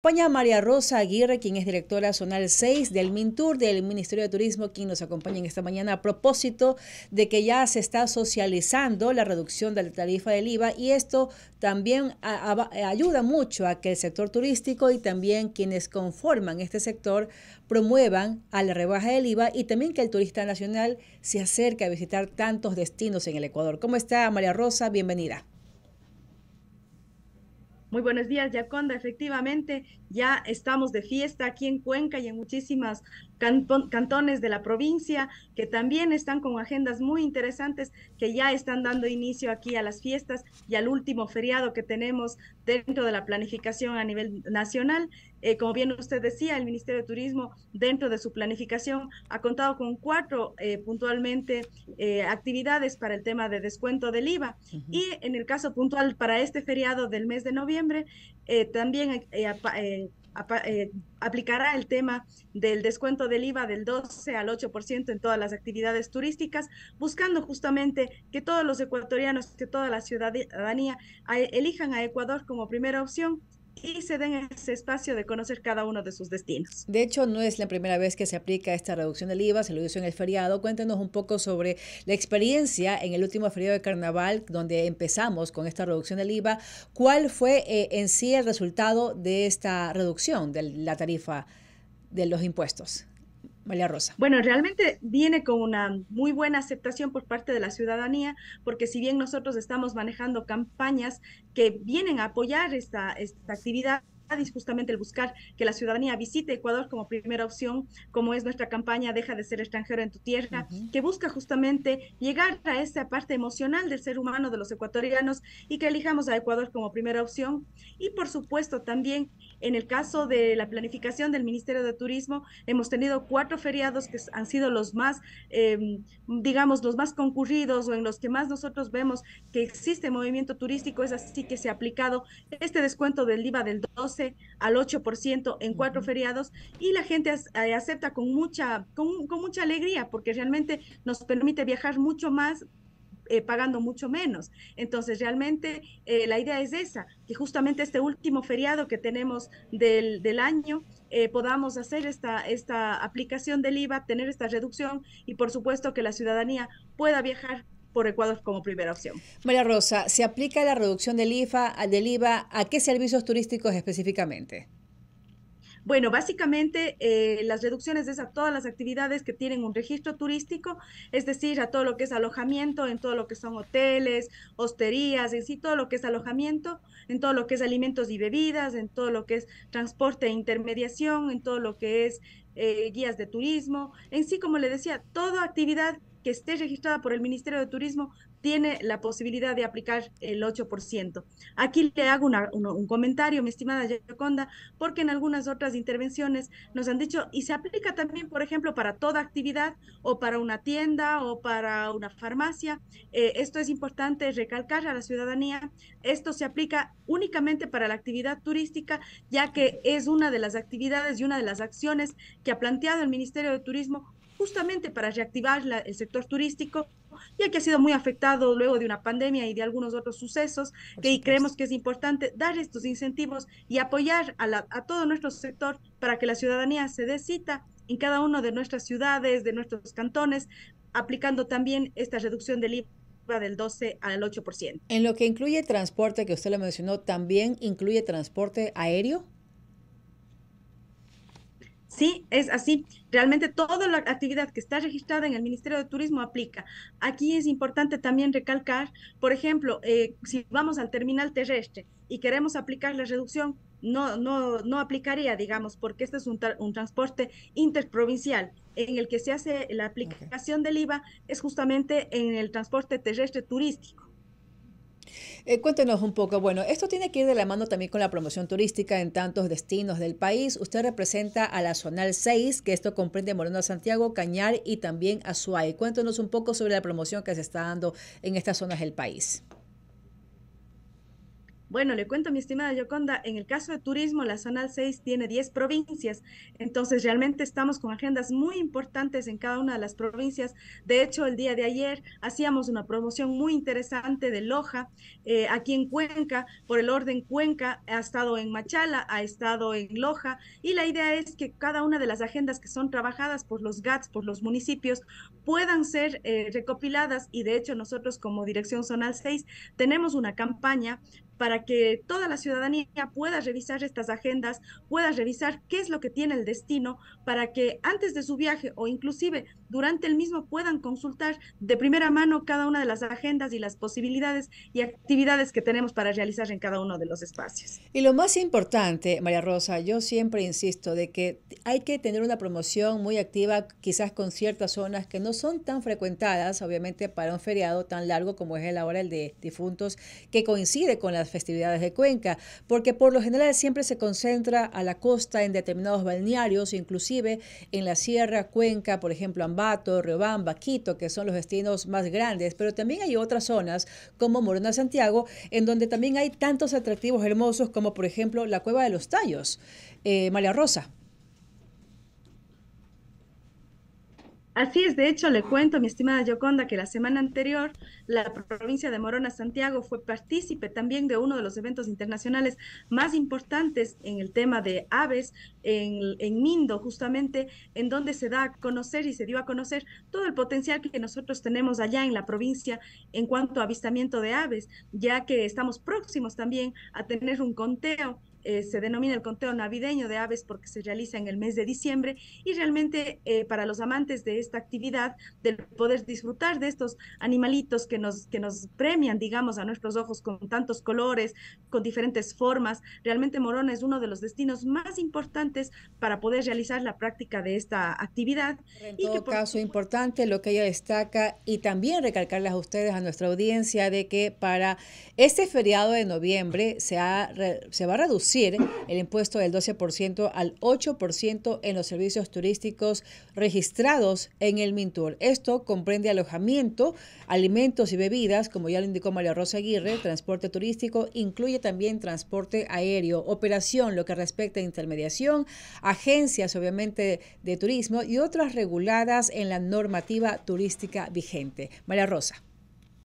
Acompaña María Rosa Aguirre, quien es directora zonal 6 del MINTUR del Ministerio de Turismo, quien nos acompaña en esta mañana a propósito de que ya se está socializando la reducción de la tarifa del IVA y esto también ayuda mucho a que el sector turístico y también quienes conforman este sector promuevan a la rebaja del IVA y también que el turista nacional se acerque a visitar tantos destinos en el Ecuador. ¿Cómo está María Rosa? Bienvenida. Muy buenos días, Yaconda. Efectivamente, ya estamos de fiesta aquí en Cuenca y en muchísimas cantones de la provincia que también están con agendas muy interesantes que ya están dando inicio aquí a las fiestas y al último feriado que tenemos dentro de la planificación a nivel nacional. Eh, como bien usted decía, el Ministerio de Turismo dentro de su planificación ha contado con cuatro eh, puntualmente eh, actividades para el tema de descuento del IVA y en el caso puntual para este feriado del mes de noviembre eh, también eh, eh, aplicará el tema del descuento del IVA del 12 al 8% en todas las actividades turísticas, buscando justamente que todos los ecuatorianos, que toda la ciudadanía elijan a Ecuador como primera opción y se den ese espacio de conocer cada uno de sus destinos. De hecho, no es la primera vez que se aplica esta reducción del IVA, se lo hizo en el feriado. Cuéntenos un poco sobre la experiencia en el último feriado de carnaval, donde empezamos con esta reducción del IVA. ¿Cuál fue eh, en sí el resultado de esta reducción de la tarifa de los impuestos? Rosa. Bueno, realmente viene con una muy buena aceptación por parte de la ciudadanía, porque si bien nosotros estamos manejando campañas que vienen a apoyar esta, esta actividad, es justamente el buscar que la ciudadanía visite Ecuador como primera opción, como es nuestra campaña Deja de ser extranjero en tu tierra, que busca justamente llegar a esa parte emocional del ser humano de los ecuatorianos y que elijamos a Ecuador como primera opción. Y por supuesto también en el caso de la planificación del Ministerio de Turismo, hemos tenido cuatro feriados que han sido los más, em, digamos, los más concurridos o en los que más nosotros vemos que existe movimiento turístico, es así que se ha aplicado este descuento del IVA del 12 al 8% en cuatro feriados y la gente eh, acepta con mucha, con, mucha alegría porque realmente nos permite viajar mucho más, eh, pagando mucho menos. Entonces, realmente eh, la idea es esa, que justamente este último feriado que tenemos del, año podamos hacer esta, esta aplicación del IVA, tener esta reducción y por supuesto que la ciudadanía pueda viajar como primera opción. María Rosa, ¿se aplica la reducción del del IVA a qué servicios turísticos específicamente? Bueno, básicamente eh, las reducciones es a todas las actividades que tienen un registro turístico, es decir, a todo lo que es alojamiento, en todo lo que son hoteles, hosterías, en sí, todo lo que es alojamiento, en todo lo que es alimentos y bebidas, en todo lo que es transporte e intermediación, en todo lo que es eh, guías de turismo, en sí, como le decía, toda actividad que esté registrada por el Ministerio de Turismo tiene la posibilidad de aplicar el 8%. Aquí le hago un, comentario, mi estimada Yoconda, porque en algunas otras intervenciones nos han dicho, y se aplica también, por ejemplo, para toda actividad o para una tienda o para una farmacia. Eh, esto es importante recalcar a la ciudadanía, esto se aplica únicamente para la actividad turística, ya que es una de las actividades y una de las acciones que ha planteado el Ministerio de Turismo justamente para reactivar el sector turístico, ya que ha sido muy afectado luego de una pandemia y de algunos otros sucesos, que, y creemos que es importante dar estos incentivos y apoyar a, todo nuestro sector para que la ciudadanía se dé cita en cada una de nuestras ciudades, de nuestros cantones, aplicando también esta reducción del IVA del 12 al 8%. En lo que incluye transporte, que usted lo mencionó, ¿también incluye transporte aéreo? Sí, es así. Realmente toda la actividad que está registrada en el Ministerio de Turismo aplica. Aquí es importante también recalcar, por ejemplo, eh, si vamos al terminal terrestre y queremos aplicar la reducción, no, no, no aplicaría, digamos, porque este es un, transporte interprovincial en el que se hace la aplicación del IVA, es justamente en el transporte terrestre turístico. Eh, cuéntenos un poco, bueno, esto tiene que ir de la mano también con la promoción turística en tantos destinos del país. Usted representa a la Zonal 6, que esto comprende Moreno Santiago, Cañar y también Azuay. Cuéntenos un poco sobre la promoción que se está dando en estas zonas del país. Bueno, le cuento, mi estimada Yoconda, en el caso de turismo, la zona 6 tiene 10 provincias, entonces realmente estamos con agendas muy importantes en cada una de las provincias. De hecho, el día de ayer hacíamos una promoción muy interesante de Loja, eh, aquí en Cuenca, por el orden Cuenca, ha estado en Machala, ha estado en Loja, y la idea es que cada una de las agendas que son trabajadas por los GATS, por los municipios, puedan ser eh, recopiladas y de hecho nosotros como Dirección Zonal 6 tenemos una campaña para que toda la ciudadanía pueda revisar estas agendas, pueda revisar qué es lo que tiene el destino, para que antes de su viaje o inclusive durante el mismo puedan consultar de primera mano cada una de las agendas y las posibilidades y actividades que tenemos para realizar en cada uno de los espacios. Y lo más importante, María Rosa, yo siempre insisto de que hay que tener una promoción muy activa, quizás con ciertas zonas que no son tan frecuentadas, obviamente para un feriado tan largo como es el ahora el de difuntos, que coincide con las festividades de Cuenca, porque por lo general siempre se concentra a la costa en determinados balnearios, inclusive en la Sierra Cuenca, por ejemplo, Ambato, Riobamba, Quito, que son los destinos más grandes, pero también hay otras zonas como Morona Santiago, en donde también hay tantos atractivos hermosos como por ejemplo la Cueva de los Tallos. Eh, María Rosa. Así es, de hecho, le cuento, mi estimada Yoconda, que la semana anterior la provincia de Morona, Santiago, fue partícipe también de uno de los eventos internacionales más importantes en el tema de aves, en, en Mindo, justamente, en donde se da a conocer y se dio a conocer todo el potencial que nosotros tenemos allá en la provincia en cuanto a avistamiento de aves, ya que estamos próximos también a tener un conteo eh, se denomina el conteo navideño de aves porque se realiza en el mes de diciembre y realmente eh, para los amantes de esta actividad, del poder disfrutar de estos animalitos que nos, que nos premian, digamos, a nuestros ojos con tantos colores, con diferentes formas, realmente Morón es uno de los destinos más importantes para poder realizar la práctica de esta actividad. En todo caso, importante lo que ella destaca y también recalcarles a ustedes, a nuestra audiencia, de que para este feriado de noviembre se, se va a reducir el impuesto del 12% al 8% en los servicios turísticos registrados en el Mintur. Esto comprende alojamiento, alimentos y bebidas, como ya lo indicó María Rosa Aguirre, transporte turístico, incluye también transporte aéreo, operación, lo que respecta a intermediación, agencias, obviamente, de turismo y otras reguladas en la normativa turística vigente. María Rosa.